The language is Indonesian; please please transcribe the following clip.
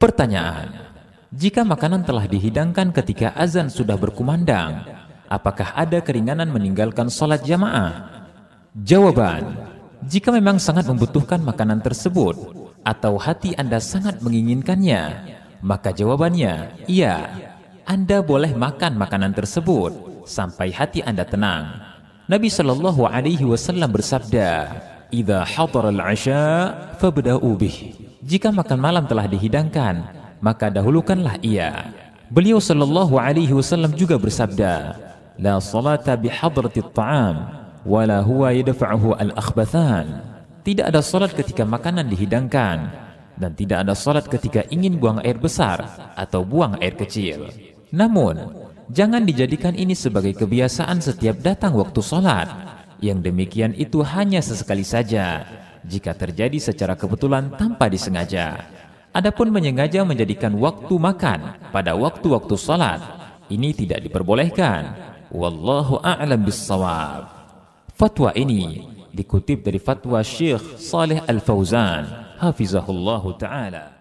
Pertanyaan, jika makanan telah dihidangkan ketika azan sudah berkumandang, apakah ada keringanan meninggalkan sholat jamaah? Jawaban, jika memang sangat membutuhkan makanan tersebut, atau hati Anda sangat menginginkannya, maka jawabannya, iya, Anda boleh makan makanan tersebut sampai hati Anda tenang. Nabi Shallallahu Alaihi Wasallam bersabda, "Idza hadar al-asha, fabda'u jika makan malam telah dihidangkan, maka dahulukanlah ia. Beliau Shallallahu Alaihi Wasallam juga bersabda, hadratit ta'am wa la huwa yadfa'uhu al-akhbathan. Tidak ada salat ketika makanan dihidangkan dan tidak ada salat ketika ingin buang air besar atau buang air kecil. Namun, jangan dijadikan ini sebagai kebiasaan setiap datang waktu salat. Yang demikian itu hanya sesekali saja jika terjadi secara kebetulan tanpa disengaja. Adapun menyengaja menjadikan waktu makan pada waktu-waktu salat, ini tidak diperbolehkan. Wallahu a'lam bissawab. Fatwa ini dikutip dari fatwa Syekh Saleh Al-Fauzan, hafizahullahu taala.